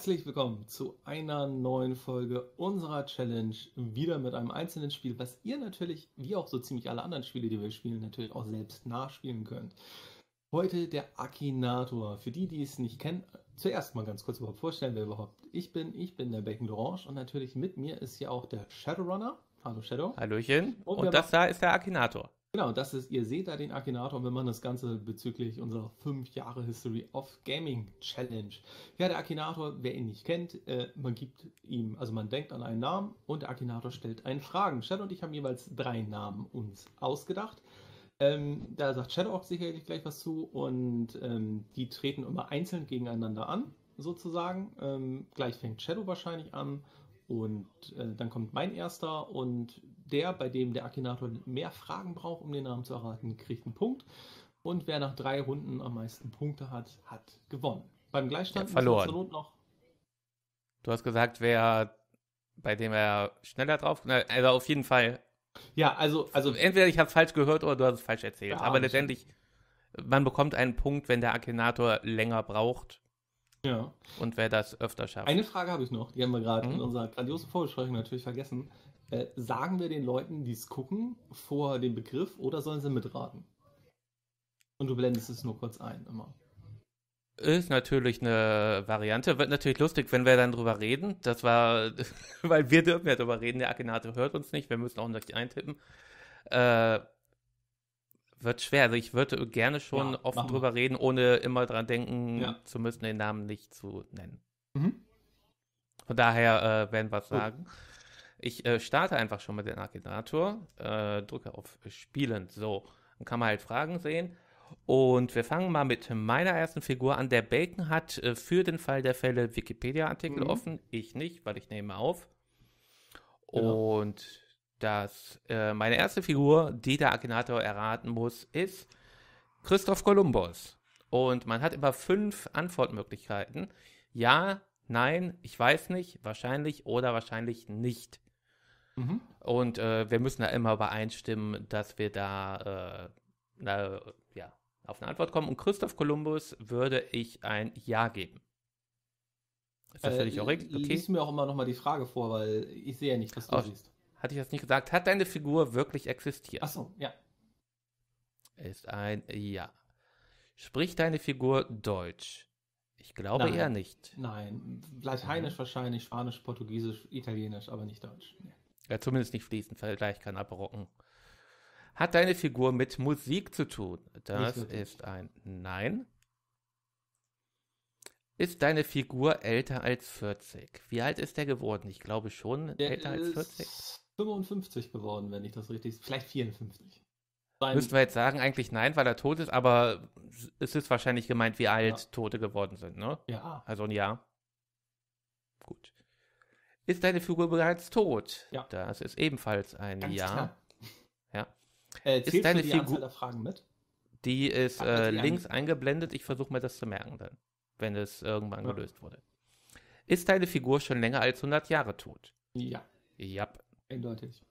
Herzlich willkommen zu einer neuen Folge unserer Challenge. Wieder mit einem einzelnen Spiel, was ihr natürlich, wie auch so ziemlich alle anderen Spiele, die wir spielen, natürlich auch selbst nachspielen könnt. Heute der Akinator. Für die, die es nicht kennen, zuerst mal ganz kurz überhaupt vorstellen, wer überhaupt ich bin. Ich bin der Becken d'Orange und natürlich mit mir ist hier auch der Shadowrunner. Hallo Shadow. Hallöchen. Und, und das da ist der Akinator. Genau, das ist, ihr seht da den Akinator, wenn man das Ganze bezüglich unserer 5 Jahre History of Gaming Challenge. Ja, der Akinator, wer ihn nicht kennt, äh, man gibt ihm, also man denkt an einen Namen und der Akinator stellt einen Fragen. Shadow und ich haben jeweils drei Namen uns ausgedacht. Ähm, da sagt Shadow auch sicherlich gleich was zu und ähm, die treten immer einzeln gegeneinander an, sozusagen. Ähm, gleich fängt Shadow wahrscheinlich an und äh, dann kommt mein erster und der, bei dem der Akinator mehr Fragen braucht, um den Namen zu erraten, kriegt einen Punkt. Und wer nach drei Runden am meisten Punkte hat, hat gewonnen. Beim Gleichstand ja, verloren. zur Not noch. Du hast gesagt, wer bei dem er schneller drauf, also auf jeden Fall. Ja, also also entweder ich habe es falsch gehört oder du hast es falsch erzählt. Ja, Aber letztendlich man bekommt einen Punkt, wenn der Akinator länger braucht. Ja. Und wer das öfter schafft. Eine Frage habe ich noch, die haben wir gerade mhm. in hm? unserer grandiosen Vorbesprechung natürlich vergessen. Äh, sagen wir den Leuten, die es gucken, vor den Begriff oder sollen sie mitraten? Und du blendest es nur kurz ein, immer. Ist natürlich eine Variante. Wird natürlich lustig, wenn wir dann drüber reden. Das war, weil wir dürfen ja drüber reden. Der Akinator hört uns nicht. Wir müssen auch nicht eintippen. Äh, wird schwer. Also ich würde gerne schon ja, offen drüber reden, ohne immer dran denken ja. zu müssen, den Namen nicht zu nennen. Mhm. Von daher äh, werden wir es sagen. Gut. Ich äh, starte einfach schon mit dem Akinator, äh, drücke auf Spielen. So, dann kann man halt Fragen sehen. Und wir fangen mal mit meiner ersten Figur an. Der Bacon hat äh, für den Fall der Fälle Wikipedia-Artikel mhm. offen. Ich nicht, weil ich nehme auf. Genau. Und ja. das, äh, meine erste Figur, die der Akinator erraten muss, ist Christoph Kolumbus. Und man hat immer fünf Antwortmöglichkeiten. Ja, nein, ich weiß nicht, wahrscheinlich oder wahrscheinlich nicht. Mhm. Und äh, wir müssen da immer übereinstimmen, dass wir da äh, na, ja, auf eine Antwort kommen. Und Christoph Kolumbus würde ich ein Ja geben. Ist das äh, für dich auch richtig? Okay. Lies mir auch immer nochmal die Frage vor, weil ich sehe ja nicht, was du oh, siehst. Hatte ich das nicht gesagt? Hat deine Figur wirklich existiert? Achso, ja. Ist ein Ja. Spricht deine Figur Deutsch? Ich glaube Nein. eher nicht. Nein, lateinisch mhm. wahrscheinlich, Spanisch, Portugiesisch, Italienisch, aber nicht Deutsch. Nee ja, zumindest nicht fließend, vielleicht kann abrocken. Hat deine Figur mit Musik zu tun? Das ist ein Nein. Ist deine Figur älter als 40? Wie alt ist der geworden? Ich glaube schon der älter als 40. 55 geworden, wenn ich das richtig. sehe. Vielleicht 54. Sein Müssten wir jetzt sagen, eigentlich nein, weil er tot ist, aber es ist wahrscheinlich gemeint, wie alt ja. Tote geworden sind, ne? Ja. Also ein Jahr ist deine Figur bereits tot. Ja. Das ist ebenfalls ein Ganz Ja. Klar. Ja. Äh, ist deine die Figur der Fragen mit? Die ist äh, links ein... eingeblendet. Ich versuche mir das zu merken dann, wenn es irgendwann ja. gelöst wurde. Ist deine Figur schon länger als 100 Jahre tot? Ja. Ja. Eindeutig.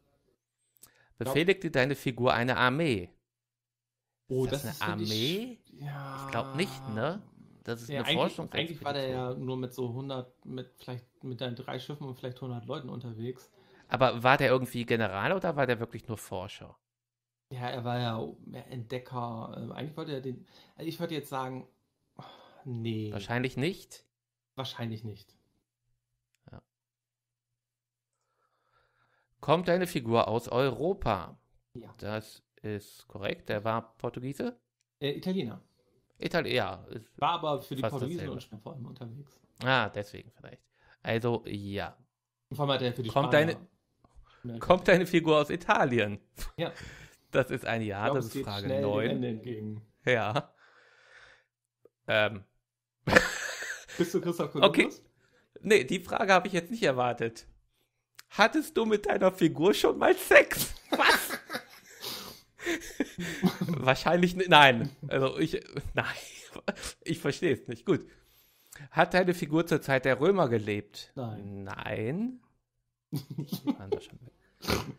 Befehligte glaub... deine Figur eine Armee? Oh, ist das, das eine ist Armee? Ich... Ja. Ich glaube nicht, ne? Das ist ja, eine eigentlich, Forschung. Eigentlich war der ja nur mit so 100, mit vielleicht mit deinen drei Schiffen und vielleicht 100 Leuten unterwegs. Aber war der irgendwie General oder war der wirklich nur Forscher? Ja, er war ja Entdecker. Ähm, eigentlich wollte er den. Also ich würde jetzt sagen, nee. Wahrscheinlich nicht. Wahrscheinlich nicht. Ja. Kommt eine Figur aus Europa? Ja. Das ist korrekt. Er war Portugiese? Äh, Italiener. Italien, ja. War aber für die Portugiesen und vor allem unterwegs. Ah, deswegen vielleicht. Also, ja. Vor allem hat er für die kommt Deine, kommt deine Figur aus Italien? Ja. Das ist ein Ja, das ist Frage 9. Ja. Ähm. Bist du Christoph Kolumbus? Okay. Nee, die Frage habe ich jetzt nicht erwartet. Hattest du mit deiner Figur schon mal Sex? Was? wahrscheinlich Nein. Also ich. Nein. Ich verstehe es nicht. Gut. Hat deine Figur zur Zeit der Römer gelebt? Nein. Nein.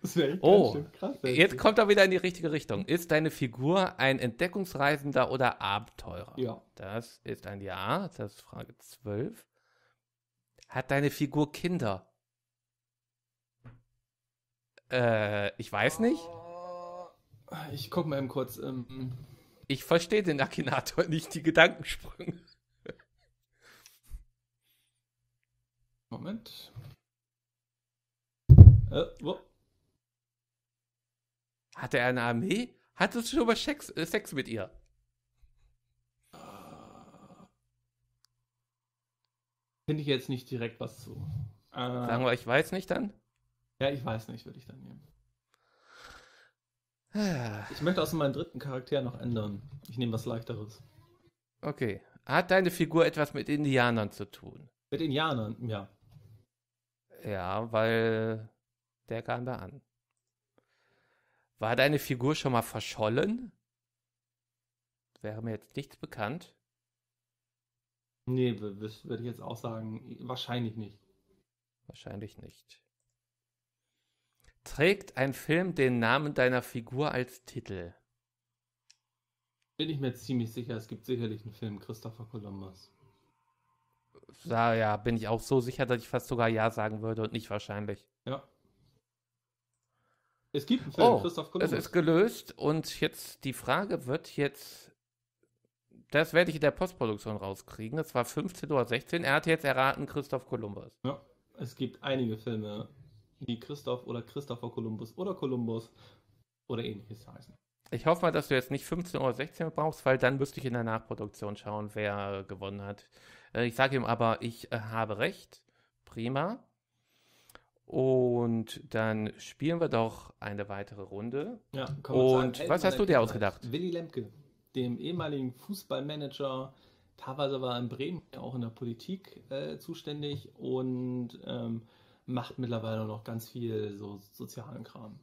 Das echt oh, krass. Jetzt kommt er wieder in die richtige Richtung. Ist deine Figur ein Entdeckungsreisender oder Abenteurer? Ja. Das ist ein Ja. Das ist Frage 12. Hat deine Figur Kinder? Äh, ich weiß nicht. Oh. Ich guck mal eben kurz. Ähm. Ich verstehe den Akinator nicht, die Gedankensprünge. Moment. Äh, wo? Hatte er eine Armee? Hattest du schon mal Sex, äh, Sex mit ihr? Äh. Finde ich jetzt nicht direkt was zu. Äh, Sagen wir, ich weiß nicht dann? Ja, ich weiß nicht, würde ich dann nehmen. Ich möchte aus meinem dritten Charakter noch ändern. Ich nehme was leichteres. Okay. Hat deine Figur etwas mit Indianern zu tun? Mit Indianern, ja. Ja, weil der kam da an. War deine Figur schon mal verschollen? Wäre mir jetzt nichts bekannt. Nee, würde ich jetzt auch sagen, wahrscheinlich nicht. Wahrscheinlich nicht. Trägt ein Film den Namen deiner Figur als Titel? Bin ich mir ziemlich sicher, es gibt sicherlich einen Film Christopher Columbus. Ja, ja, bin ich auch so sicher, dass ich fast sogar Ja sagen würde und nicht wahrscheinlich. Ja. Es gibt einen Film, oh, Christoph Kolumbus. Es ist gelöst und jetzt die Frage wird jetzt. Das werde ich in der Postproduktion rauskriegen. Das war 15 oder 16. Er hat jetzt erraten, Christoph Columbus. Ja, es gibt einige Filme wie Christoph oder Christopher Columbus oder Columbus oder ähnliches heißen. Ich hoffe mal, dass du jetzt nicht 15 oder 16 brauchst, weil dann müsste ich in der Nachproduktion schauen, wer äh, gewonnen hat. Äh, ich sage ihm aber, ich äh, habe recht. Prima. Und dann spielen wir doch eine weitere Runde. Ja, komm, Und sagen, was hast du dir ausgedacht? Willy Lemke, dem ehemaligen Fußballmanager. Teilweise war er in Bremen auch in der Politik äh, zuständig und ähm, macht mittlerweile noch ganz viel so sozialen Kram.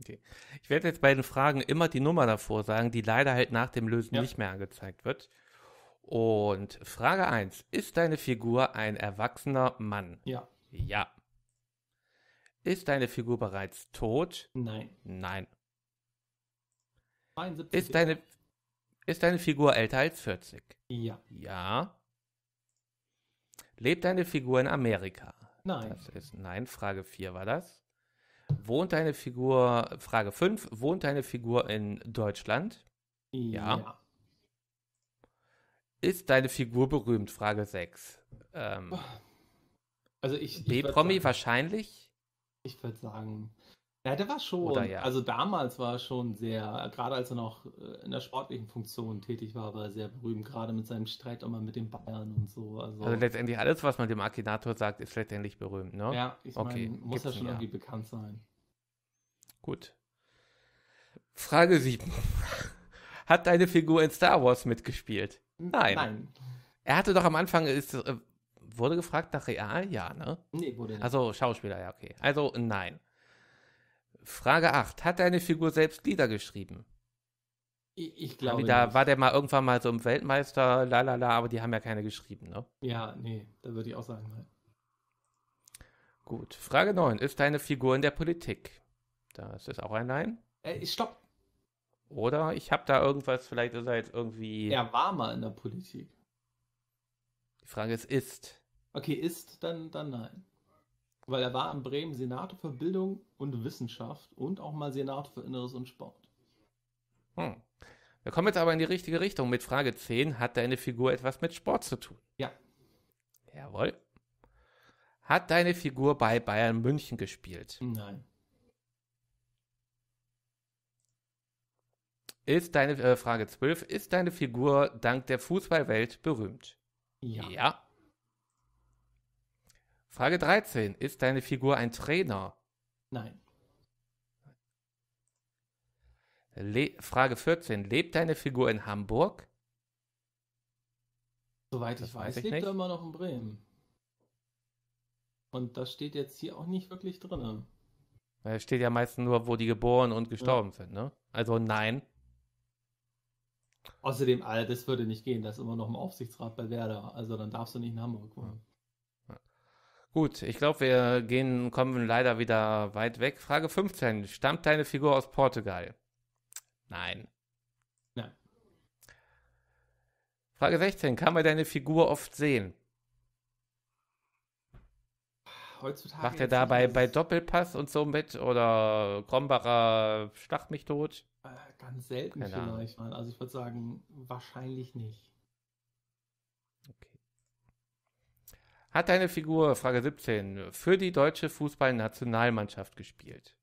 Okay. Ich werde jetzt bei den Fragen immer die Nummer davor sagen, die leider halt nach dem Lösen ja. nicht mehr angezeigt wird. Und Frage 1. Ist deine Figur ein erwachsener Mann? Ja. Ja. Ist deine Figur bereits tot? Nein. Nein. 72 ist deine, ist deine Figur älter als 40? Ja. Ja. Lebt deine Figur in Amerika? Nein. Das ist, nein, Frage 4 war das. Wohnt deine Figur, Frage 5, wohnt deine Figur in Deutschland? Ja. ja. Ist deine Figur berühmt? Frage 6. Ähm, also ich, ich B-Promi wahrscheinlich? Ich würde sagen, ja, der war schon, Oder, ja. also damals war er schon sehr, gerade als er noch äh, in der sportlichen Funktion tätig war, war er sehr berühmt, gerade mit seinem Streit immer mit den Bayern und so. Also, also letztendlich alles, was man dem Akinator sagt, ist letztendlich berühmt, ne? Ja, ich okay. meine, muss ja schon irgendwie bekannt sein. Gut. Frage 7. Hat deine Figur in Star Wars mitgespielt? Nein. Nein. Er hatte doch am Anfang, äh, ist, äh, wurde gefragt nach real? Ja, ne? Nee, wurde nicht. Also Schauspieler, ja, okay. Also nein. Frage 8. Hat deine Figur selbst Lieder geschrieben? Ich, ich glaube. Da nicht. war der mal irgendwann mal so im Weltmeister, lalala, aber die haben ja keine geschrieben, ne? Ja, nee, da würde ich auch sagen, nein. Gut. Frage 9. Ist deine Figur in der Politik? Das ist auch ein Nein. Äh, stopp. Oder ich habe da irgendwas, vielleicht ist er jetzt irgendwie. Er war mal in der Politik. Die Frage ist, ist. Okay, ist, dann, dann nein weil er war in Bremen Senator für Bildung und Wissenschaft und auch mal Senator für Inneres und Sport. Hm. Wir kommen jetzt aber in die richtige Richtung. Mit Frage 10, hat deine Figur etwas mit Sport zu tun? Ja. Jawohl. Hat deine Figur bei Bayern München gespielt? Nein. Ist deine äh, Frage 12, ist deine Figur dank der Fußballwelt berühmt? Ja. Ja. Frage 13. Ist deine Figur ein Trainer? Nein. Le Frage 14. Lebt deine Figur in Hamburg? Soweit das ich weiß, weiß ich lebt er immer noch in Bremen. Und das steht jetzt hier auch nicht wirklich drin. Weil es steht ja meistens nur, wo die geboren und gestorben ja. sind, ne? Also nein. Außerdem, Alter, das würde nicht gehen, das ist immer noch im Aufsichtsrat bei Werder. Also dann darfst du nicht in Hamburg wohnen. Gut, ich glaube, wir gehen, kommen leider wieder weit weg. Frage 15. Stammt deine Figur aus Portugal? Nein. Nein. Frage 16. Kann man deine Figur oft sehen? Heutzutage. Macht er da bei, bei Doppelpass und so mit? Oder Krombacher Schlacht mich tot? Äh, ganz selten Keine vielleicht, Ahnung. Also ich würde sagen, wahrscheinlich nicht. Hat deine Figur, Frage 17, für die deutsche Fußballnationalmannschaft gespielt?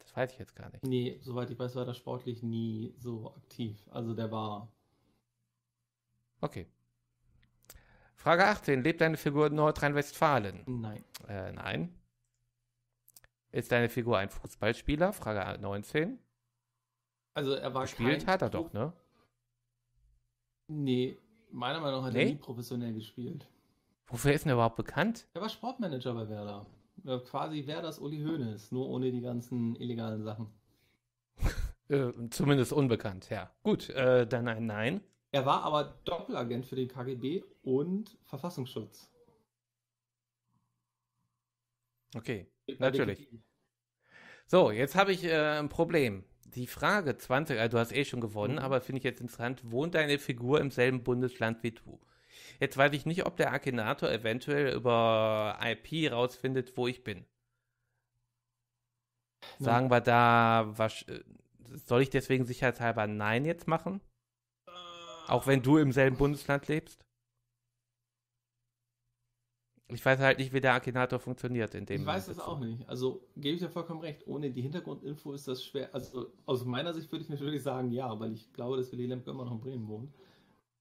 Das weiß ich jetzt gar nicht. Nee, soweit ich weiß, war der sportlich nie so aktiv. Also der war. Okay. Frage 18. Lebt deine Figur in Nordrhein-Westfalen? Nein. Äh, nein. Ist deine Figur ein Fußballspieler? Frage 19. Also er war Gespielt hat er doch, ne? Nee, meiner Meinung nach hat nee? er nie professionell gespielt. Wofür ist denn er überhaupt bekannt? Er war Sportmanager bei Werder. quasi Werders Uli Hoeneß, nur ohne die ganzen illegalen Sachen. äh, zumindest unbekannt, ja. Gut, äh, dann ein Nein. Er war aber Doppelagent für den KGB und Verfassungsschutz. Okay, natürlich. So, jetzt habe ich äh, ein Problem. Die Frage 20, also äh, du hast eh schon gewonnen, mhm. aber finde ich jetzt interessant, wohnt deine Figur im selben Bundesland wie du? Jetzt weiß ich nicht, ob der Akinator eventuell über IP rausfindet, wo ich bin. Sagen wir da, was, äh, soll ich deswegen sicherheitshalber Nein jetzt machen? Auch wenn du im selben Bundesland lebst? Ich weiß halt nicht, wie der Akinator funktioniert in dem. Ich weiß das auch nicht. Also gebe ich dir vollkommen recht. Ohne die Hintergrundinfo ist das schwer. Also aus meiner Sicht würde ich natürlich sagen ja, weil ich glaube, dass Willy Lemke immer noch in Bremen wohnt.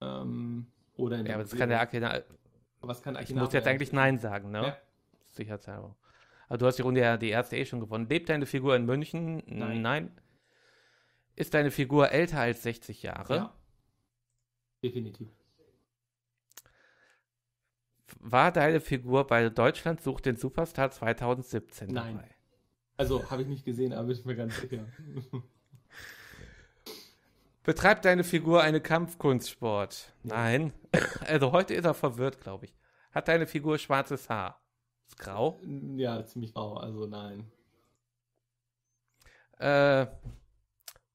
Ähm, oder in ja, aber das kann der Akina. Was kann Akina? Ich muss jetzt eigentlich Nein sagen, ne? Ja. Sicherheitshalber. Aber du hast die Runde ja die erste eh schon gewonnen. Lebt deine Figur in München? Nein. Nein. Ist deine Figur älter als 60 Jahre? Ja. Definitiv. War deine Figur bei Deutschland sucht den Superstar 2017 Nein. dabei? Also, habe ich nicht gesehen, aber bin ich mir ganz sicher. Betreibt deine Figur eine Kampfkunstsport? Nein. Also heute ist er verwirrt, glaube ich. Hat deine Figur schwarzes Haar? Ist grau? Ja, ziemlich grau, also nein. Äh,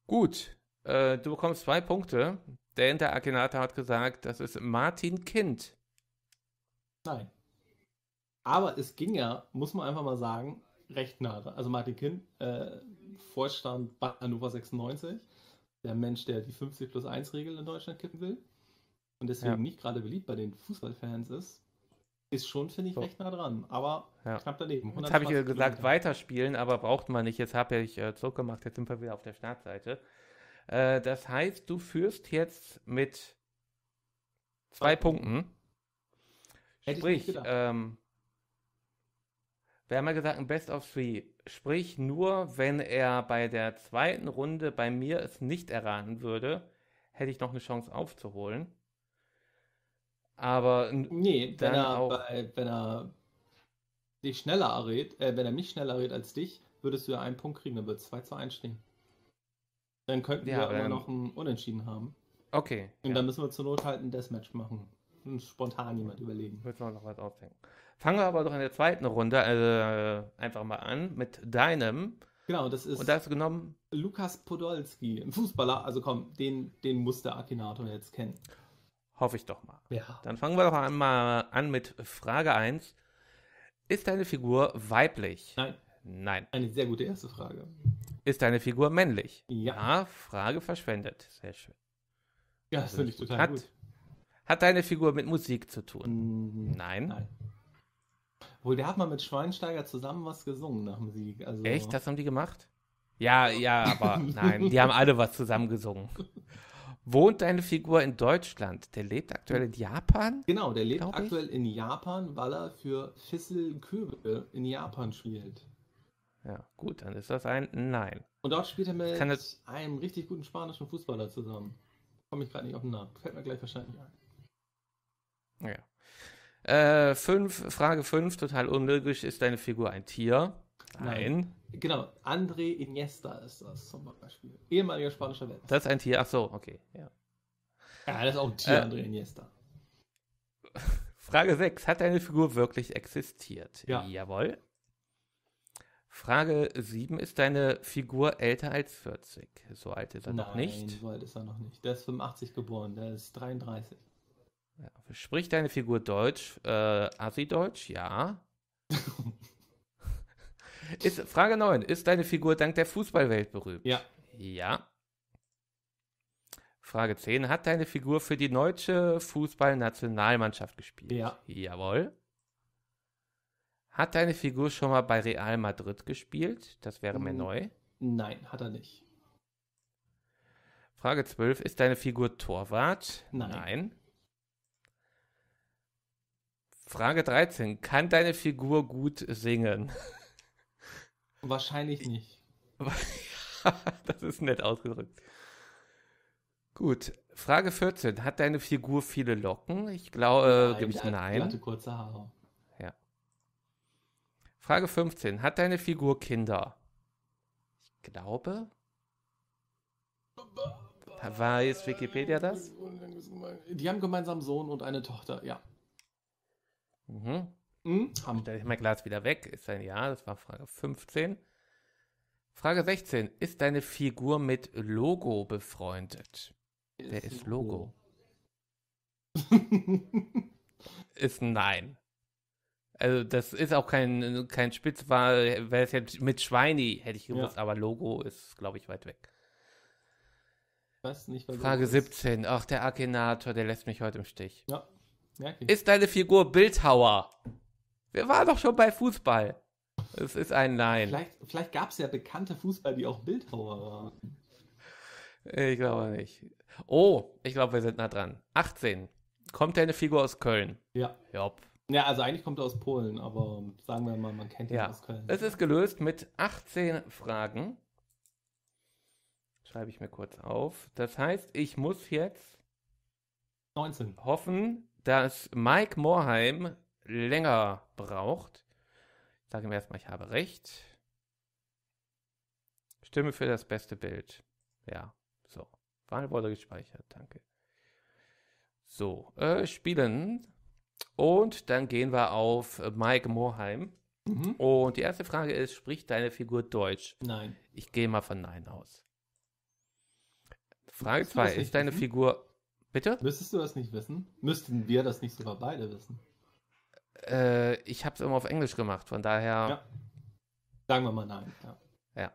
gut. Äh, du bekommst zwei Punkte, denn der Akinata hat gesagt, das ist Martin Kind. Nein. Aber es ging ja, muss man einfach mal sagen, recht nahe. Also Martin Kind, äh, Vorstand Hannover 96 der Mensch, der die 50 plus 1 Regel in Deutschland kippen will und deswegen ja. nicht gerade beliebt bei den Fußballfans ist, ist schon, finde ich, so. recht nah dran. Aber ja. knapp daneben. Jetzt habe ich ja gesagt, weiterspielen, aber braucht man nicht. Jetzt habe ich äh, zurückgemacht, jetzt sind wir wieder auf der Startseite. Äh, das heißt, du führst jetzt mit zwei Punkten. Hätte Sprich, ähm, wir haben ja gesagt, ein Best of Three. Sprich, nur wenn er bei der zweiten Runde bei mir es nicht erraten würde, hätte ich noch eine Chance aufzuholen. Aber nee, wenn er, auch... bei, wenn er dich schneller errät, äh, wenn er mich schneller errät als dich, würdest du ja einen Punkt kriegen, dann wird es 2 zu 1 stehen. Dann könnten ja, wir immer dann... noch einen Unentschieden haben. Okay. Und ja. dann müssen wir zur Not halt ein Deathmatch machen. Und spontan jemand überlegen. Müssen wir noch was aufhängen. Fangen wir aber doch in der zweiten Runde also, äh, einfach mal an mit deinem. Genau, das ist. Und da hast du genommen. Lukas Podolski, ein Fußballer. Also komm, den, den muss der Akinator jetzt kennen. Hoffe ich doch mal. Ja. Dann fangen wir doch einmal an mit Frage 1. Ist deine Figur weiblich? Nein. Nein. Eine sehr gute erste Frage. Ist deine Figur männlich? Ja. ja Frage verschwendet. Sehr schön. Ja, das finde ich total hat, gut. Hat deine Figur mit Musik zu tun? Mhm. Nein. Nein. Obwohl, der hat mal mit Schweinsteiger zusammen was gesungen nach dem Sieg. Also Echt? Das haben die gemacht? Ja, ja, aber nein, die haben alle was zusammen gesungen. Wohnt deine Figur in Deutschland? Der lebt aktuell in Japan? Genau, der lebt aktuell in Japan, weil er für Fissel Köbe in Japan spielt. Ja, gut, dann ist das ein Nein. Und dort spielt er mit das... einem richtig guten spanischen Fußballer zusammen. Komme ich gerade nicht auf den Namen. Fällt mir gleich wahrscheinlich ein. Ja. Äh, fünf, Frage 5, total unlogisch, ist deine Figur ein Tier? Nein. Nein. Genau, André Iniesta ist das zum Beispiel. Ehemaliger spanischer Weltmeister. Das ist ein Tier, ach so, okay. Ja, ja das ist auch ein Tier, äh, André Iniesta. Frage 6, hat deine Figur wirklich existiert? Ja. Jawohl. Frage 7, ist deine Figur älter als 40? So alt ist er Nein, noch nicht. Nein, so alt ist er noch nicht. Der ist 85 geboren, der ist 33. Ja. Spricht deine Figur Deutsch? Äh, Asi-Deutsch? Ja. ist, Frage 9. Ist deine Figur dank der Fußballwelt berühmt? Ja. Ja. Frage 10. Hat deine Figur für die deutsche Fußballnationalmannschaft gespielt? Ja. Jawohl. Hat deine Figur schon mal bei Real Madrid gespielt? Das wäre mir hm. neu. Nein, hat er nicht. Frage 12. Ist deine Figur Torwart? Nein. Nein. Frage 13. Kann deine Figur gut singen? Wahrscheinlich nicht. das ist nett ausgedrückt. Gut. Frage 14. Hat deine Figur viele Locken? Ich glaube, äh, gebe ich nein. Glatte, kurze Haare. Ja. Frage 15. Hat deine Figur Kinder? Ich glaube. Weiß Wikipedia das? Die haben gemeinsam Sohn und eine Tochter, ja. Mhm. Mhm. Haben. Stelle ich mein Glas wieder weg. Ist ein Ja, das war Frage 15. Frage 16. Ist deine Figur mit Logo befreundet? Ist Wer ist Logo? ist ein Nein. Also das ist auch kein, kein Spitzwahl, wäre es jetzt mit Schweini, hätte ich gewusst, ja. aber Logo ist, glaube ich, weit weg. Weiß nicht, Frage 17. Ach, der Akinator, der lässt mich heute im Stich. Ja. Merke Ist deine Figur Bildhauer? Wir waren doch schon bei Fußball. Es ist ein Nein. Vielleicht, vielleicht gab es ja bekannte Fußball, die auch Bildhauer waren. Ich glaube nicht. Oh, ich glaube, wir sind nah dran. 18. Kommt deine Figur aus Köln? Ja. Jopp. Ja, also eigentlich kommt er aus Polen, aber sagen wir mal, man kennt ihn ja. aus Köln. Es ist gelöst mit 18 Fragen. Schreibe ich mir kurz auf. Das heißt, ich muss jetzt 19. hoffen, dass Mike Morheim länger braucht. Ich sage ihm erstmal, ich habe recht. Stimme für das beste Bild. Ja, so. Wahlworte gespeichert, danke. So, äh, spielen. Und dann gehen wir auf Mike Morheim. Mhm. Und die erste Frage ist, spricht deine Figur Deutsch? Nein. Ich gehe mal von Nein aus. Frage 2, ist deine mhm. Figur Bitte? Müsstest du das nicht wissen? Müssten wir das nicht sogar beide wissen? Äh, ich habe es immer auf Englisch gemacht, von daher. Ja. Sagen wir mal nein. Ja.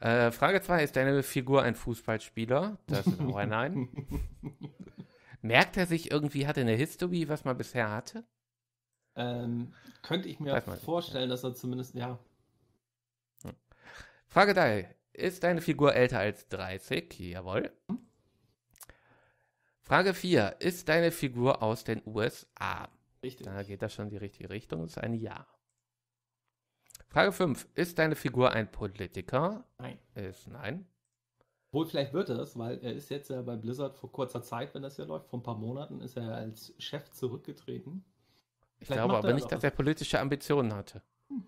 ja. Äh, Frage 2: Ist deine Figur ein Fußballspieler? Das ist auch ein Nein. Merkt er sich irgendwie, hat er eine History, was man bisher hatte? Ähm, könnte ich mir vorstellen, dass er zumindest, ja. Hm. Frage 3. Ist deine Figur älter als 30? Jawohl. Hm? Frage 4. Ist deine Figur aus den USA? Richtig. Da geht das schon in die richtige Richtung. Das ist ein Ja. Frage 5. Ist deine Figur ein Politiker? Nein. Ist nein. Wohl, vielleicht wird er es, weil er ist jetzt ja bei Blizzard vor kurzer Zeit, wenn das ja läuft, vor ein paar Monaten ist er als Chef zurückgetreten. Ich vielleicht glaube aber nicht, dass er politische Ambitionen hatte.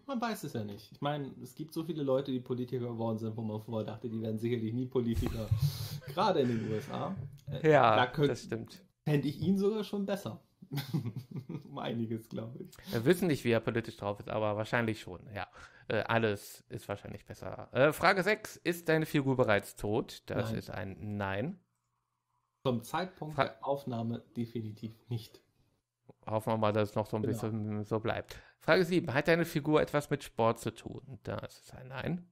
Man weiß es ja nicht. Ich meine, es gibt so viele Leute, die Politiker geworden sind, wo man vorher dachte, die werden sicherlich nie Politiker. Gerade in den USA. Äh, ja, da könnt, das stimmt. Fände ich ihn sogar schon besser. um einiges, glaube ich. Wir wissen nicht, wie er politisch drauf ist, aber wahrscheinlich schon, ja. Äh, alles ist wahrscheinlich besser. Äh, Frage 6. Ist deine Figur bereits tot? Das Nein. ist ein Nein. Zum Zeitpunkt Fra der Aufnahme definitiv nicht. Hoffen wir mal, dass es noch so ein genau. bisschen so bleibt. Frage 7. Hat deine Figur etwas mit Sport zu tun? Da ist es ein Nein.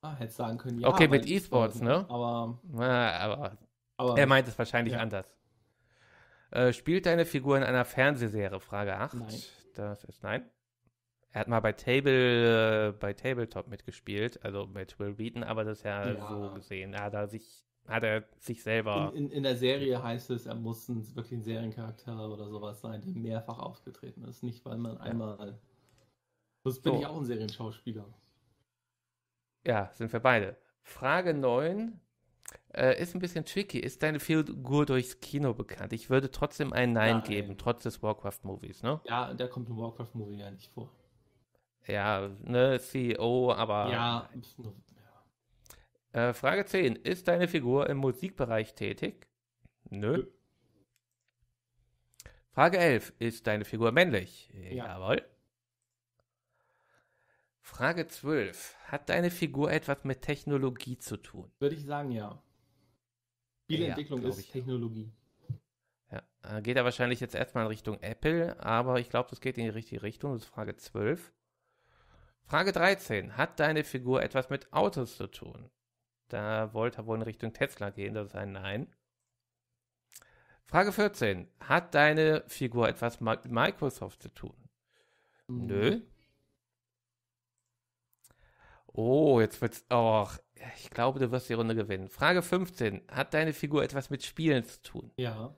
Ah, hätte sagen können, ja. Okay, mit E-Sports, ne? Aber, ja, aber, aber, er meint es wahrscheinlich ja. anders. Äh, spielt deine Figur in einer Fernsehserie? Frage 8. Nein. Das ist nein. Er hat mal bei Table, äh, bei Tabletop mitgespielt, also mit Will Beaton, aber das ist ja, ja. so gesehen. Er hat da sich hat er sich selber. In, in, in, der Serie heißt es, er muss ein, wirklich ein Seriencharakter oder sowas sein, der mehrfach aufgetreten ist. Nicht, weil man einmal. Sonst bin so. ich auch ein Serienschauspieler. Ja, sind wir beide. Frage 9 äh, ist ein bisschen tricky. Ist deine Figur durchs Kino bekannt? Ich würde trotzdem ein Nein, Nein. geben, trotz des Warcraft-Movies, ne? Ja, der kommt im Warcraft-Movie ja nicht vor. Ja, ne, CEO, aber. Ja, äh, Frage 10. Ist deine Figur im Musikbereich tätig? Nö. Frage 11. Ist deine Figur männlich? Ja. Jawohl. Frage 12. Hat deine Figur etwas mit Technologie zu tun? Würde ich sagen, ja. Spieleentwicklung ja, ist Technologie. Ja. Äh, geht da wahrscheinlich jetzt erstmal in Richtung Apple, aber ich glaube, das geht in die richtige Richtung. Das ist Frage 12. Frage 13. Hat deine Figur etwas mit Autos zu tun? Da wollte er wohl in Richtung Tesla gehen, das ist ein Nein. Frage 14. Hat deine Figur etwas mit Microsoft zu tun? Mhm. Nö. Oh, jetzt wird's auch. Ich glaube, du wirst die Runde gewinnen. Frage 15. Hat deine Figur etwas mit Spielen zu tun? Ja.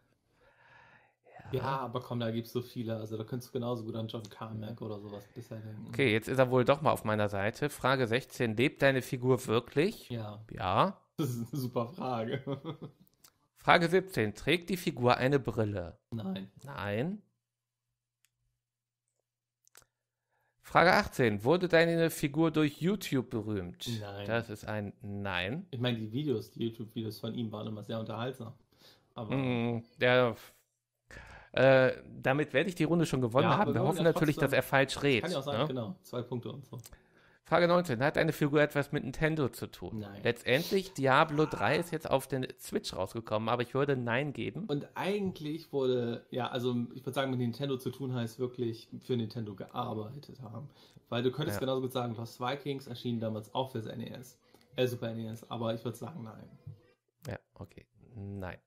Ja, aber komm, da gibt es so viele. Also da könntest du genauso gut an John Carmack oder sowas bisher denken. Okay, jetzt ist er wohl doch mal auf meiner Seite. Frage 16. Lebt deine Figur wirklich? Ja. Ja. Das ist eine super Frage. Frage 17. Trägt die Figur eine Brille? Nein. Nein. Frage 18. Wurde deine Figur durch YouTube berühmt? Nein. Das ist ein Nein. Ich meine, die Videos, die YouTube-Videos von ihm waren immer sehr unterhaltsam. Aber mm, ja, äh, damit werde ich die Runde schon gewonnen ja, haben. Wir hoffen natürlich, dass er falsch redet. Kann ja auch sein, ne? genau. Zwei Punkte und so. Frage 19. Hat eine Figur etwas mit Nintendo zu tun? Nein. Letztendlich, Diablo 3 ist jetzt auf den Switch rausgekommen, aber ich würde Nein geben. Und eigentlich wurde, ja, also ich würde sagen, mit Nintendo zu tun heißt wirklich für Nintendo gearbeitet haben. Weil du könntest ja. genauso gut sagen, Lost Vikings erschien damals auch fürs NES. Äh, Super NES, aber ich würde sagen Nein. Ja, okay. Nein.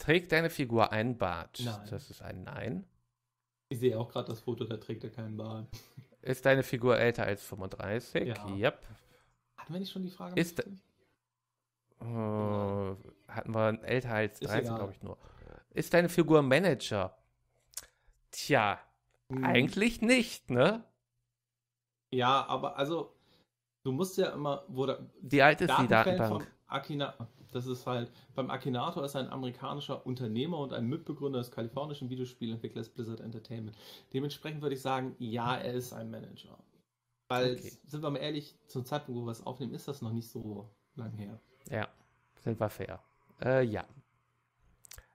Trägt deine Figur einen Bart? Nein. Das ist ein Nein. Ich sehe auch gerade das Foto, da trägt er keinen Bart. Ist deine Figur älter als 35? Ja. Yep. Hatten wir nicht schon die Frage? Ist, äh, hatten wir älter als 13, glaube ich nur. Ist deine Figur Manager? Tja, hm. eigentlich nicht, ne? Ja, aber also, du musst ja immer, wo da, die alte ist die Datenbank. Von Akina, das ist halt, beim Akinator ist ein amerikanischer Unternehmer und ein Mitbegründer des kalifornischen Videospielentwicklers Blizzard Entertainment. Dementsprechend würde ich sagen, ja, er ist ein Manager. Weil, okay. sind wir mal ehrlich, zum Zeitpunkt, wo wir es aufnehmen, ist das noch nicht so lang her. Ja, sind wir fair. Äh, ja.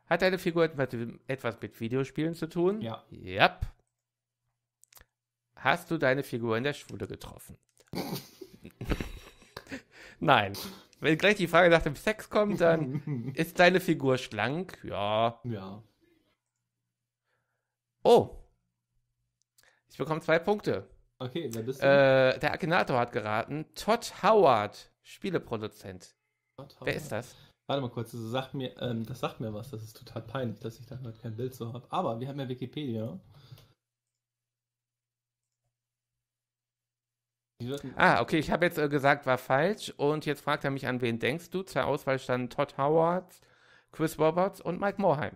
Hat deine Figur etwas mit Videospielen zu tun? Ja. Yep. Hast du deine Figur in der Schule getroffen? Nein. Wenn gleich die Frage nach dem Sex kommt, dann ist deine Figur schlank? Ja. Ja. Oh. Ich bekomme zwei Punkte. Okay, wer bist du? Äh, der Akinator hat geraten. Todd Howard, Spieleproduzent. Todd Howard. Wer ist das? Warte mal kurz, das sagt, mir, ähm, das sagt mir was. Das ist total peinlich, dass ich da kein Bild so habe. Aber wir haben ja Wikipedia. Ah, okay, ich habe jetzt äh, gesagt, war falsch. Und jetzt fragt er mich, an wen denkst du? Zur Auswahl standen Todd Howard, Chris Roberts und Mike Moheim.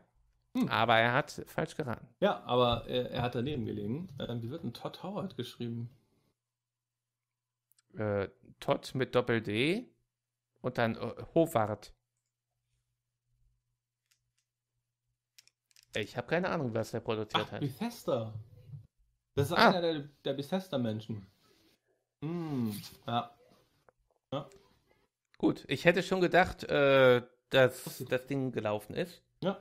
Hm. Aber er hat falsch geraten. Ja, aber er, er hat daneben gelegen. Ähm, wie wird denn Todd Howard geschrieben? Äh, Todd mit Doppel-D und dann äh, Howard. Ich habe keine Ahnung, was der produziert Ach, hat. Bethesda. Das ist ah. einer der, der Bethesda-Menschen. Mm, ja. ja. Gut, ich hätte schon gedacht, äh, dass das Ding gelaufen ist. Ja.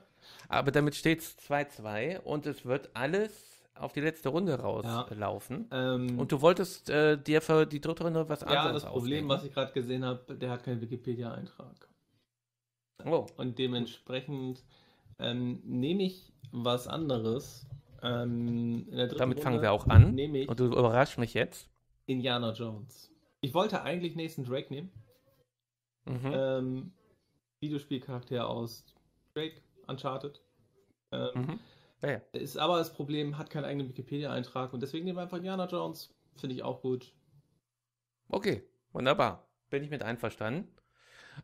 Aber damit steht es 2-2 und es wird alles auf die letzte Runde rauslaufen. Ja. Ähm, und du wolltest äh, dir für die dritte Runde was anderes Ja, das Problem, ausdenken. was ich gerade gesehen habe, der hat keinen Wikipedia-Eintrag. Oh. Und dementsprechend ähm, nehme ich was anderes. Ähm, Damit Runde fangen wir auch an. Und du überraschst mich jetzt. Indiana Jones. Ich wollte eigentlich Nathan Drake nehmen. Mhm. Ähm, Videospielcharakter aus Drake, Uncharted. Ähm, mhm. ja, ja. Ist aber das Problem, hat keinen eigenen Wikipedia-Eintrag und deswegen nehmen wir einfach Indiana Jones. Finde ich auch gut. Okay, wunderbar. Bin ich mit einverstanden.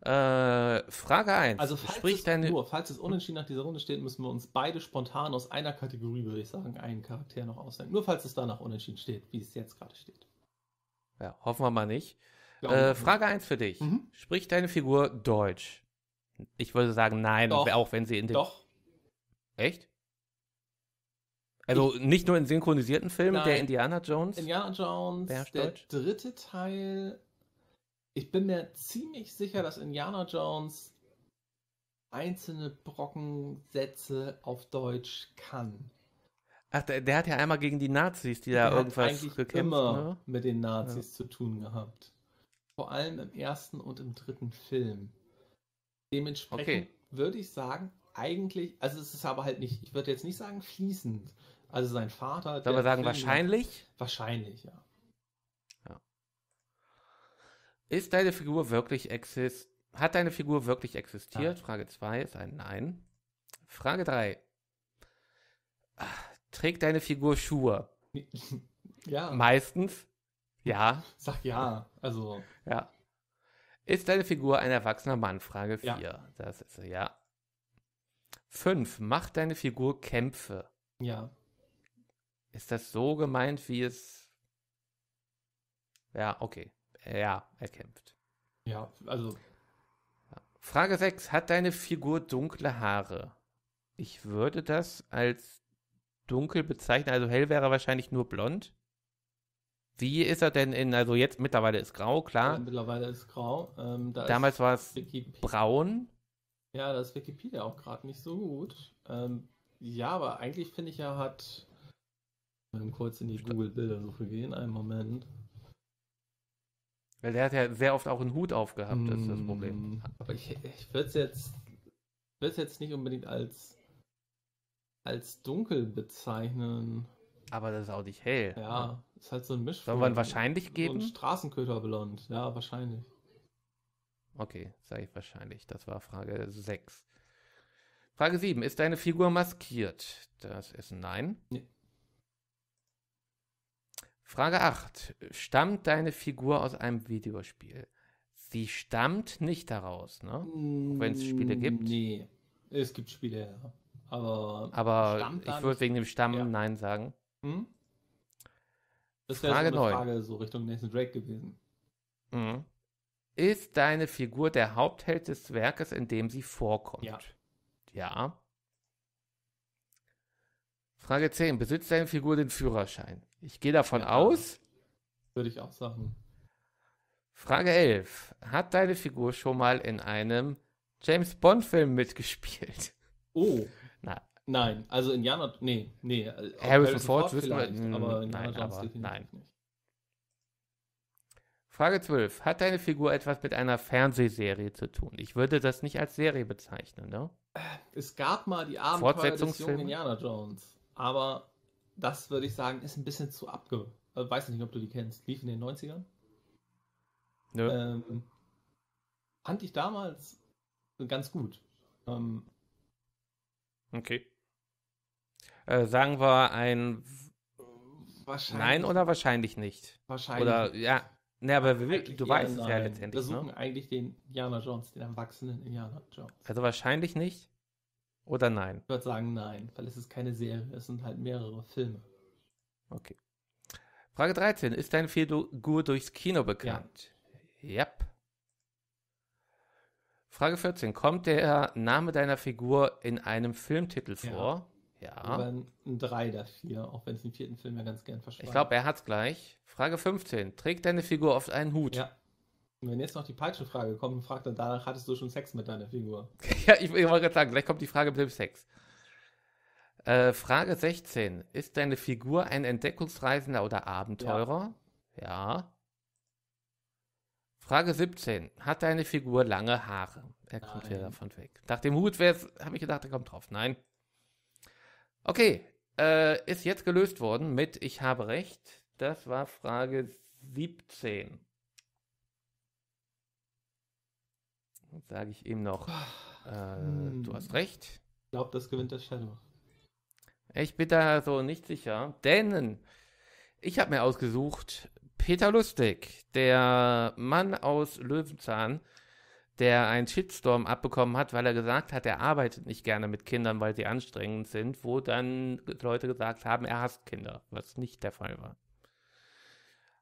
Äh, Frage 1. Also falls Sprich es, deine... nur, falls es unentschieden nach dieser Runde steht, müssen wir uns beide spontan aus einer Kategorie, würde ich sagen, einen Charakter noch auswählen. Nur falls es danach unentschieden steht, wie es jetzt gerade steht. Ja, hoffen wir mal nicht. Äh, Frage 1 für dich. Mhm. Spricht deine Figur Deutsch? Ich würde sagen, nein, Doch. auch wenn sie in den. Doch. Echt? Also ich, nicht nur in synchronisierten Filmen, nein. der Indiana Jones. Indiana Jones, der Deutsch. dritte Teil. Ich bin mir ziemlich sicher, dass Indiana Jones einzelne Brockensätze auf Deutsch kann. Ach, der, der, hat ja einmal gegen die Nazis, die der da irgendwas hat eigentlich gekämpft, immer ne? mit den Nazis ja. zu tun gehabt. Vor allem im ersten und im dritten Film. Dementsprechend okay. würde ich sagen, eigentlich, also es ist aber halt nicht, ich würde jetzt nicht sagen fließend. Also sein Vater. Soll man sagen, Film, wahrscheinlich? Wahrscheinlich, ja. ja. Ist deine Figur wirklich existiert? Hat deine Figur wirklich existiert? Nein. Frage 2 ist ein Nein. Frage 3. Trägt deine Figur Schuhe? Ja. Meistens? Ja. Sag ja, also. Ja. Ist deine Figur ein erwachsener Mann? Frage 4. Ja. Das ist ja. 5. Macht deine Figur Kämpfe? Ja. Ist das so gemeint, wie es. Ja, okay. Ja, er kämpft. Ja, also. Frage 6. Hat deine Figur dunkle Haare? Ich würde das als dunkel bezeichnen? Also hell wäre er wahrscheinlich nur blond. Wie ist er denn in, also jetzt mittlerweile ist grau, klar. Ja, mittlerweile ist grau. Ähm, da Damals war es braun. Ja, da ist Wikipedia auch gerade nicht so gut. Ähm, ja, aber eigentlich finde ich, er hat. Mal ähm, kurz in die Google-Bildersuche gehen, einen Moment. Weil der hat ja sehr oft auch einen Hut aufgehabt, das ist das Problem. Hm, aber ich, ich würde es jetzt, jetzt nicht unbedingt als als dunkel bezeichnen. Aber das ist auch nicht hell. Ja, ne? ist halt so ein Mischform. Soll man wahrscheinlich geben? So ein Straßenköterblond, ja, wahrscheinlich. Okay, sage ich wahrscheinlich. Das war Frage 6. Frage 7. Ist deine Figur maskiert? Das ist ein Nein. Nee. Frage 8. Stammt deine Figur aus einem Videospiel? Sie stammt nicht daraus, ne? Auch wenn es Spiele gibt. Nee, es gibt Spiele, ja. Aber, aber ich würde wegen dem Stamm ja. Nein sagen. Hm? Das wäre Frage so eine Frage so Richtung Nathan Drake gewesen. Mhm. Ist deine Figur der Hauptheld des Werkes, in dem sie vorkommt? Ja. Ja. Frage 10. Besitzt deine Figur den Führerschein? Ich gehe davon ja, aus. Würde ich auch sagen. Frage 11. Hat deine Figur schon mal in einem James Bond-Film mitgespielt? Oh, Nein, also Indiana, nee, nee. Äh, Harrison Ford, Ford vielleicht, wir, hm, aber Indiana nein, Jones aber, nein. Nicht. Frage 12. Hat deine Figur etwas mit einer Fernsehserie zu tun? Ich würde das nicht als Serie bezeichnen, ne? Äh, es gab mal die Abenteuer des jungen Indiana Jones, aber das würde ich sagen, ist ein bisschen zu abge... Also, weiß nicht, ob du die kennst. Lief in den 90ern? Nö. Ähm, fand ich damals ganz gut. Ähm, okay äh, sagen wir ein Nein oder wahrscheinlich nicht. Wahrscheinlich. Oder ja, ne, aber wir, du weißt es ja letztendlich. Wir ne? suchen ne? eigentlich den Indiana Jones, den erwachsenen Indiana Jones. Also wahrscheinlich nicht oder nein? Ich würde sagen nein, weil es ist keine Serie, es sind halt mehrere Filme. Okay. Frage 13. Ist dein Figur durchs Kino bekannt? Ja. Yep. Frage 14. Kommt der Name deiner Figur in einem Filmtitel vor? Ja. Ja. Oder ein 3 der 4, auch wenn es den vierten Film ja ganz gern verschweigt. Ich glaube, er hat's gleich. Frage 15. Trägt deine Figur oft einen Hut? Ja. Und wenn jetzt noch die Peitschenfrage kommt, fragt dann danach, hattest du schon Sex mit deiner Figur? ja, ich, ich wollte gerade sagen, gleich kommt die Frage mit dem Sex. Äh, Frage 16. Ist deine Figur ein Entdeckungsreisender oder Abenteurer? Ja. ja. Frage 17. Hat deine Figur lange Haare? Er kommt Nein. wieder davon weg. Nach dem Hut habe ich gedacht, er kommt drauf. Nein. Okay, äh, ist jetzt gelöst worden mit Ich habe recht. Das war Frage 17. Sage ich ihm noch, ah, äh, hm. du hast recht. Ich glaube, das gewinnt der Shadow. Ich bin da so nicht sicher, denn ich habe mir ausgesucht Peter Lustig, der Mann aus Löwenzahn, der einen Shitstorm abbekommen hat, weil er gesagt hat, er arbeitet nicht gerne mit Kindern, weil sie anstrengend sind, wo dann Leute gesagt haben, er hasst Kinder, was nicht der Fall war.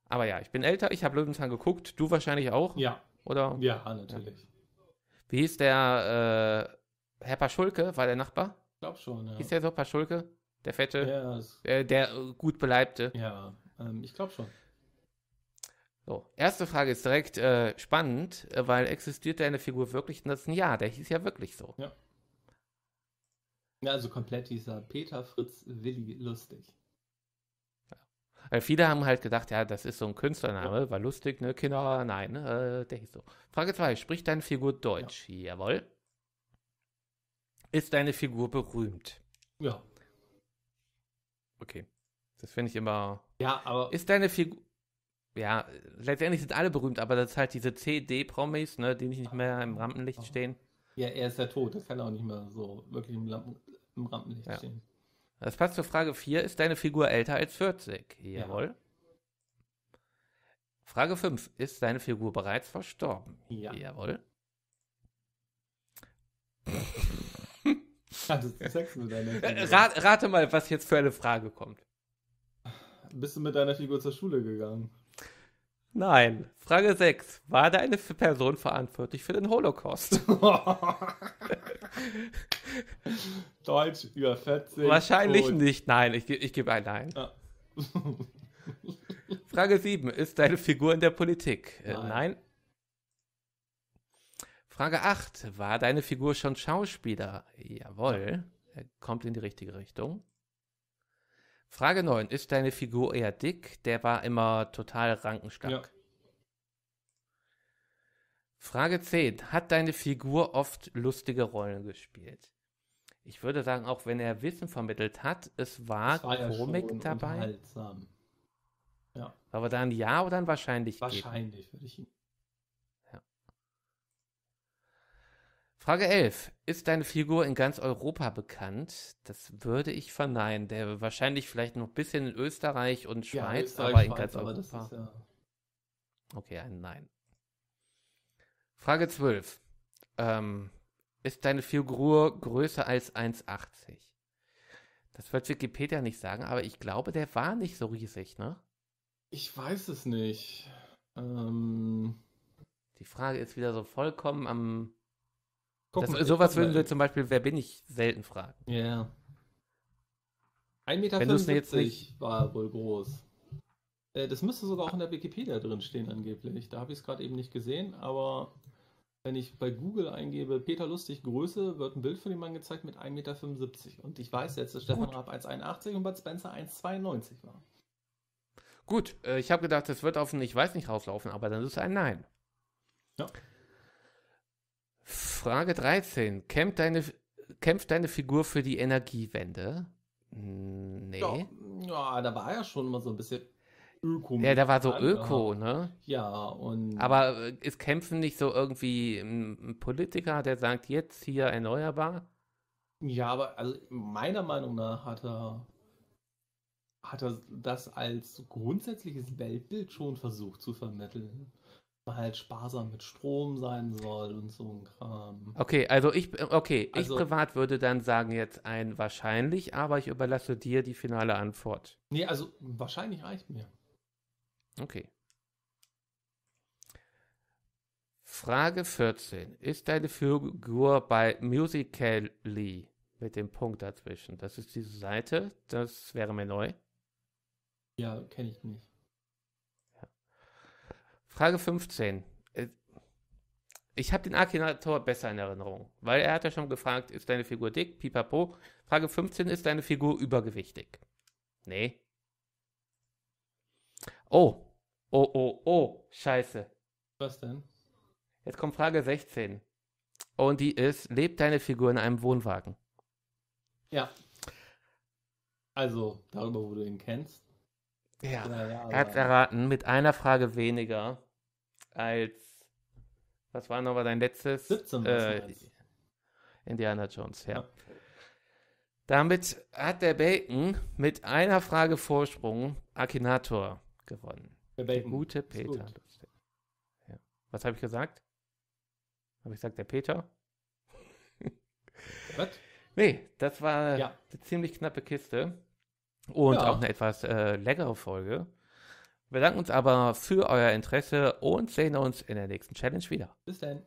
Aber ja, ich bin älter, ich habe Löwenzahn geguckt, du wahrscheinlich auch? Ja. Oder? Ja, natürlich. Wie hieß der äh, Herr Paschulke, war der Nachbar? Ich glaube schon, ja. Hieß der so Paschulke? Der Fette? Yes. Äh, der äh, gut Beleibte? Ja, ähm, ich glaube schon. So, erste Frage ist direkt äh, spannend, äh, weil existiert deine Figur wirklich? Und das ist ein Ja, der hieß ja wirklich so. Ja. Ja, also komplett dieser Peter Fritz Willi lustig. Ja. Weil viele haben halt gedacht, ja, das ist so ein Künstlername, ja. war lustig, ne, Kinder, nein, äh, der hieß so. Frage 2, spricht deine Figur Deutsch? Ja. Jawohl. Ist deine Figur berühmt? Ja. Okay. Das finde ich immer. Ja, aber. Ist deine Figur ja, letztendlich sind alle berühmt, aber das ist halt diese CD-Promis, ne, die nicht mehr im Rampenlicht stehen. Ja, er ist ja tot, das kann auch nicht mehr so wirklich im, Lampen, im Rampenlicht ja. stehen. Das passt zur Frage 4. Ist deine Figur älter als 40? Jawohl. Ja. Frage 5. Ist deine Figur bereits verstorben? Ja. Jawohl. Äh, rate mal, was jetzt für eine Frage kommt. Bist du mit deiner Figur zur Schule gegangen? Nein. Frage 6. War da eine Person verantwortlich für den Holocaust? Deutsch über 40. Wahrscheinlich und... nicht. Nein, ich, ich gebe ein Nein. Ja. Frage 7. Ist deine Figur in der Politik? Äh, nein. nein. Frage 8. War deine Figur schon Schauspieler? Jawohl. Er kommt in die richtige Richtung. Frage 9. Ist deine Figur eher dick? Der war immer total rankenstark. Ja. Frage 10. Hat deine Figur oft lustige Rollen gespielt? Ich würde sagen, auch wenn er Wissen vermittelt hat, es war, war Komik ja dabei. Ja. Aber dann ja oder dann wahrscheinlich? Wahrscheinlich geben. würde ich ihn Frage 11. Ist deine Figur in ganz Europa bekannt? Das würde ich verneinen. Der wahrscheinlich vielleicht noch ein bisschen in Österreich und Schweiz, ja, Österreich, aber in ganz Europa. Ist, ja... Okay, ein Nein. Frage 12. Ähm, ist deine Figur größer als 1,80? Das wird Wikipedia nicht sagen, aber ich glaube, der war nicht so riesig, ne? Ich weiß es nicht. Ähm... Die Frage ist wieder so vollkommen am Gucken, das, sowas würden wir zum Beispiel, wer bin ich, selten fragen. Ja. Yeah. 1,75 Meter jetzt nicht... war wohl groß. Äh, das müsste sogar auch in der Wikipedia drin stehen angeblich. Da habe ich es gerade eben nicht gesehen, aber wenn ich bei Google eingebe Peter Lustig Größe, wird ein Bild von dem Mann gezeigt mit 1,75 Meter. Und ich weiß jetzt, dass Stefan Raab 1,81 und Bud Spencer 1,92 war. Gut, äh, ich habe gedacht, es wird auf ein Ich weiß nicht rauslaufen, aber dann ist es ein Nein. Ja. Frage 13. Kämpft deine, kämpft deine Figur für die Energiewende? Nee. Ja, ja, da war ja schon immer so ein bisschen Öko. Ja, da war so Öko, ne? ne? Ja, und. Aber ist äh, Kämpfen nicht so irgendwie ein Politiker, der sagt, jetzt hier erneuerbar? Ja, aber also meiner Meinung nach hat er, hat er das als grundsätzliches Weltbild schon versucht zu vermitteln halt sparsam mit Strom sein soll und so ein Kram. Okay, also ich, okay, also, ich privat würde dann sagen jetzt ein wahrscheinlich, aber ich überlasse dir die finale Antwort. Nee, also wahrscheinlich reicht mir. Okay. Frage 14. Ist deine Figur bei Musical.ly mit dem Punkt dazwischen? Das ist diese Seite, das wäre mir neu. Ja, kenne ich nicht. Frage 15. Äh, ich habe den Akinator besser in Erinnerung, weil er hat ja schon gefragt, ist deine Figur dick? Pipapo. Frage 15, ist deine Figur übergewichtig? Nee. Oh. Oh, oh, oh. Scheiße. Was denn? Jetzt kommt Frage 16. Und die ist, lebt deine Figur in einem Wohnwagen? Ja. Also, darüber, wo du ihn kennst. Ja, er hat erraten, mit einer Frage weniger als. Was war noch dein letztes? 17. Äh, Indiana Jones, ja. ja. Damit hat der Bacon mit einer Frage Vorsprung Akinator gewonnen. Der, Bacon. der gute Peter. Gut. Ja. Was habe ich gesagt? Habe ich gesagt, der Peter? Was? Nee, das war ja. eine ziemlich knappe Kiste und ja. auch eine etwas äh, längere Folge. Wir danken uns aber für euer Interesse und sehen uns in der nächsten Challenge wieder. Bis dann.